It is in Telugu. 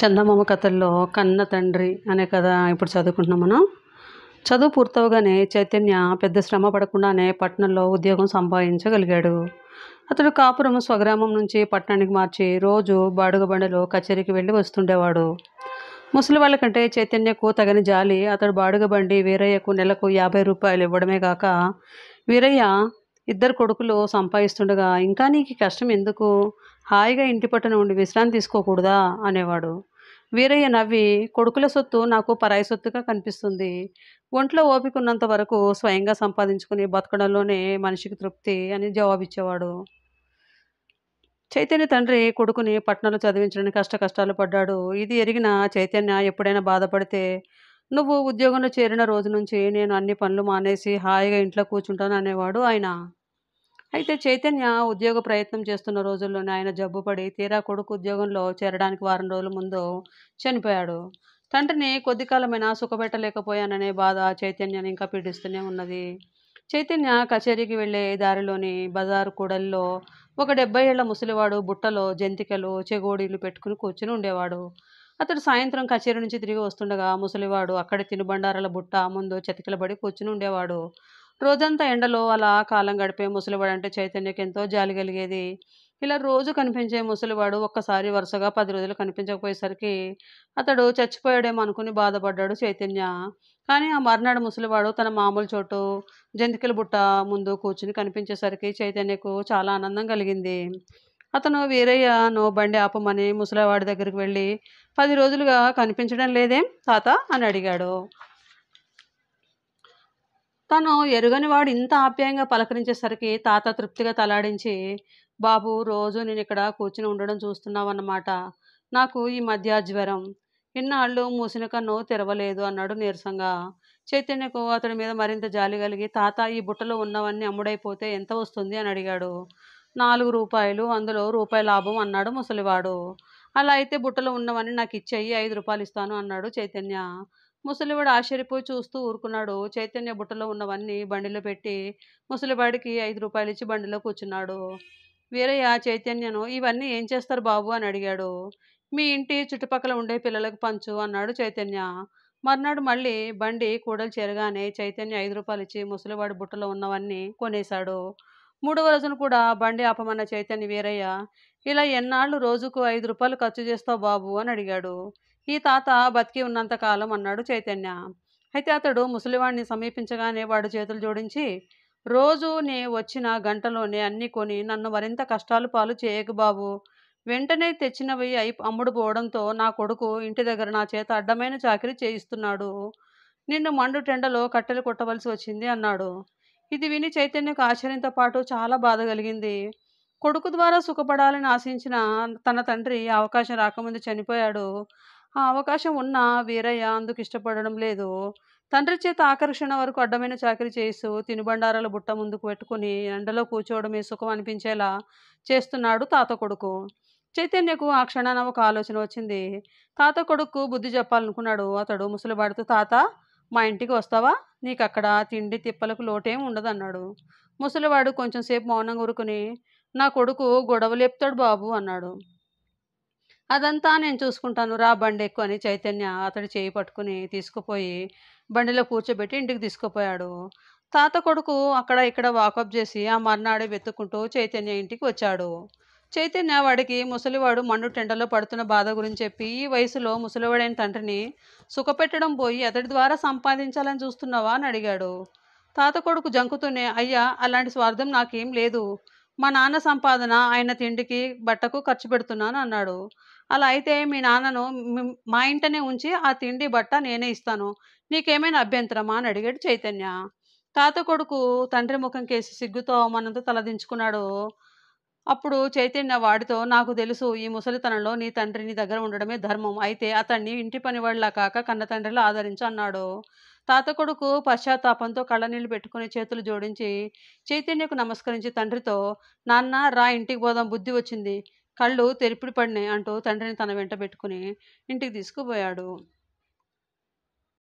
చందమామ కథల్లో కన్న తండ్రి అనే కథ ఇప్పుడు చదువుకుంటున్నాం మనం చదువు పూర్తవగానే చైతన్య పెద్ద శ్రమ పడకుండానే పట్టణంలో ఉద్యోగం సంపాదించగలిగాడు అతడు కాపురం స్వగ్రామం నుంచి పట్టణానికి మార్చి రోజు బాడుగ బండలో కచేరీకి వెళ్ళి వస్తుండేవాడు ముసలి వాళ్ళకంటే చైతన్యకు తగని జాలి అతడు బాడుగ బండి వీరయ్యకు నెలకు యాభై రూపాయలు ఇవ్వడమే కాక వీరయ్య ఇద్దరు కొడుకులు సంపాదిస్తుండగా ఇంకా నీకు కష్టం ఎందుకు హాయిగా ఇంటి పట్టున ఉండి విశ్రాంతి తీసుకోకూడదా అనేవాడు వీరయ్య నవ్వి కొడుకుల సొత్తు నాకు పరాయి సొత్తుగా కనిపిస్తుంది ఒంట్లో ఓపిక ఉన్నంత వరకు స్వయంగా సంపాదించుకుని బతకడంలోనే మనిషికి తృప్తి అని జవాబిచ్చేవాడు చైతన్య తండ్రి కొడుకుని పట్టణంలో చదివించడానికి కష్ట కష్టాలు పడ్డాడు ఇది ఎరిగిన చైతన్య ఎప్పుడైనా బాధపడితే నువ్వు ఉద్యోగంలో చేరిన రోజు నుంచి నేను అన్ని పనులు మానేసి హాయిగా ఇంట్లో కూర్చుంటాను అనేవాడు ఆయన అయితే చైతన్య ఉద్యోగ ప్రయత్నం చేస్తున్న రోజుల్లోనే ఆయన జబ్బుపడి తీరా కొడుకు ఉద్యోగంలో చేరడానికి వారం రోజుల ముందు చనిపోయాడు తండ్రిని కొద్ది కాలమైనా సుఖపెట్టలేకపోయాననే బాధ చైతన్యాన్ని ఇంకా పీడిస్తూనే ఉన్నది చైతన్య కచేరీకి వెళ్ళే దారిలోని బజారు కూడల్లో ఒక డెబ్బై ఏళ్ల ముసలివాడు బుట్టలో జంతికలు చెగోడీలు పెట్టుకుని కూర్చుని ఉండేవాడు అతడు సాయంత్రం కచేరీ నుంచి తిరిగి వస్తుండగా ముసలివాడు అక్కడ తినుబండారాల బుట్ట ముందు చతికిలబడి కూర్చుని ఉండేవాడు రోజంతా ఎండలో అలా కాలం గడిపే ముసలివాడు అంటే చైతన్యకి ఎంతో జాలి కలిగేది ఇలా రోజు కనిపించే ముసలివాడు ఒక్కసారి వరుసగా పది రోజులు కనిపించకపోయేసరికి అతడు చచ్చిపోయాడేమో అనుకుని బాధపడ్డాడు చైతన్య కానీ ఆ మర్నాడు ముసలివాడు తన మామూలు చోటు జంతికల బుట్ట ముందు కూర్చుని కనిపించేసరికి చైతన్యకు చాలా ఆనందం కలిగింది అతను వీరయ్య నో బండి ఆపమని ముసలివాడి దగ్గరికి వెళ్ళి పది రోజులుగా కనిపించడం లేదేం తాత అని అడిగాడు తను ఎరుగని వాడు ఇంత ఆప్యాయంగా పలకరించేసరికి తాత తృప్తిగా తలాడించి బాబు రోజు నేను ఇక్కడ కూర్చుని ఉండడం చూస్తున్నావన్నమాట నాకు ఈ మధ్య జ్వరం ఇన్నాళ్ళు మూసిన కన్ను తెరవలేదు అన్నాడు నీరసంగా చైతన్యకు అతడి మీద మరింత జాలి కలిగి తాత ఈ బుట్టలో ఉన్నవన్నీ అమ్ముడైపోతే ఎంత వస్తుంది అని అడిగాడు నాలుగు రూపాయలు అందులో రూపాయి లాభం అన్నాడు ముసలివాడు అలా అయితే బుట్టలో ఉన్నవన్నీ నాకు ఇచ్చేయి ఐదు రూపాయలు ఇస్తాను అన్నాడు చైతన్య ముసలివాడు ఆశ్చర్యపోయి చూస్తూ ఊరుకున్నాడు చైతన్య బుట్టలో ఉన్నవన్నీ బండిలో పెట్టి ముసలివాడికి ఐదు రూపాయలు ఇచ్చి బండిలో కూర్చున్నాడు వీరయ్య చైతన్యను ఇవన్నీ ఏం చేస్తారు బాబు అని అడిగాడు మీ ఇంటి చుట్టుపక్కల ఉండే పిల్లలకు పంచు అన్నాడు చైతన్య మర్నాడు మళ్ళీ బండి కూడలు చేరగానే చైతన్య ఐదు రూపాయలు ఇచ్చి ముసలివాడి బుట్టలో ఉన్నవన్నీ కొనేశాడు మూడవ రోజున కూడా బండి ఆపమన్న చైతన్య వీరయ్య ఇలా ఎన్నాళ్ళు రోజుకు ఐదు రూపాయలు ఖర్చు చేస్తావు బాబు అని అడిగాడు ఈ తాత బతికి ఉన్నంతకాలం అన్నాడు చైతన్య అయితే అతడు ముసలివాడిని సమీపించగానే వాడు చేతులు జోడించి రోజు నే వచ్చిన గంటలోనే అన్నీ కొని నన్ను మరింత కష్టాలు పాలు చేయకు బాబు వెంటనే తెచ్చినవి అయి అమ్ముడు పోవడంతో నా కొడుకు ఇంటి దగ్గర నా చేత అడ్డమైన చాకరీ చేయిస్తున్నాడు నిన్ను మండు టెండలో కట్టెలు కొట్టవలసి వచ్చింది అన్నాడు ఇది విని చైతన్యకు ఆశ్చర్యంతో పాటు చాలా బాధ కలిగింది కొడుకు ద్వారా సుఖపడాలని ఆశించిన తన తండ్రి అవకాశం రాకముందు చనిపోయాడు ఆ అవకాశం ఉన్నా వీరయ్య అందుకు ఇష్టపడడం లేదు తండ్రి చేత ఆకర్షణ వరకు అడ్డమైన చాకరీ చేస్తూ తినుబండారాల బుట్ట ముందుకు పెట్టుకుని ఎండలో కూర్చోవడమే సుఖం అనిపించేలా చేస్తున్నాడు తాత కొడుకు చైతన్యకు ఆ క్షణాన ఒక ఆలోచన వచ్చింది తాత కొడుకు బుద్ధి చెప్పాలనుకున్నాడు అతడు ముసలివాడితో తాత మా ఇంటికి వస్తావా నీకు అక్కడ తిండి తిప్పలకు లోటేం ఉండదన్నాడు ముసలివాడు కొంచెంసేపు మౌనంగా ఊరుకుని నా కొడుకు గొడవలేపుతాడు బాబు అన్నాడు అదంతా నేను చూసుకుంటాను రా బండి ఎక్కువ అని చైతన్య అతడి చేయి పట్టుకుని తీసుకుపోయి బండిలో కూర్చోబెట్టి ఇంటికి తీసుకుపోయాడు తాత కొడుకు అక్కడ ఇక్కడ వాకప్ చేసి ఆ మర్నాడే వెతుక్కుంటూ చైతన్య ఇంటికి వచ్చాడు చైతన్య వాడికి ముసలివాడు మండు టెండలో పడుతున్న బాధ గురించి చెప్పి ఈ వయసులో ముసలివాడైన తండ్రిని సుఖపెట్టడం పోయి అతడి ద్వారా సంపాదించాలని చూస్తున్నావా అని అడిగాడు తాత కొడుకు జంకుతూనే అయ్యా అలాంటి స్వార్థం నాకేం లేదు మా నాన్న సంపాదన ఆయన తిండికి బట్టకు ఖర్చు పెడుతున్నాను అన్నాడు అలా అయితే మీ నాన్నను మా ఇంటనే ఉంచి ఆ తిండి బట్ట నేనే ఇస్తాను నీకేమైనా అభ్యంతరమా అని అడిగాడు చైతన్య తాత కొడుకు తండ్రి ముఖం కేసి సిగ్గుతో మనంత తలదించుకున్నాడు అప్పుడు చైతన్య వాడితో నాకు తెలుసు ఈ ముసలితనంలో నీ తండ్రి నీ దగ్గర ఉండడమే ధర్మం అయితే అతన్ని ఇంటి వాళ్ళ కాక కన్న తండ్రిలో ఆదరించు అన్నాడు తాత కొడుకు పశ్చాత్తాపంతో కళ్ళనీళ్ళు పెట్టుకుని చేతులు జోడించి చైతన్యకు నమస్కరించి తండ్రితో నాన్న రా ఇంటికి పోదాం బుద్ధి వచ్చింది కళ్ళు తెరిపిడి పడినాయి అంటూ తండ్రిని తన వెంట పెట్టుకుని ఇంటికి తీసుకుపోయాడు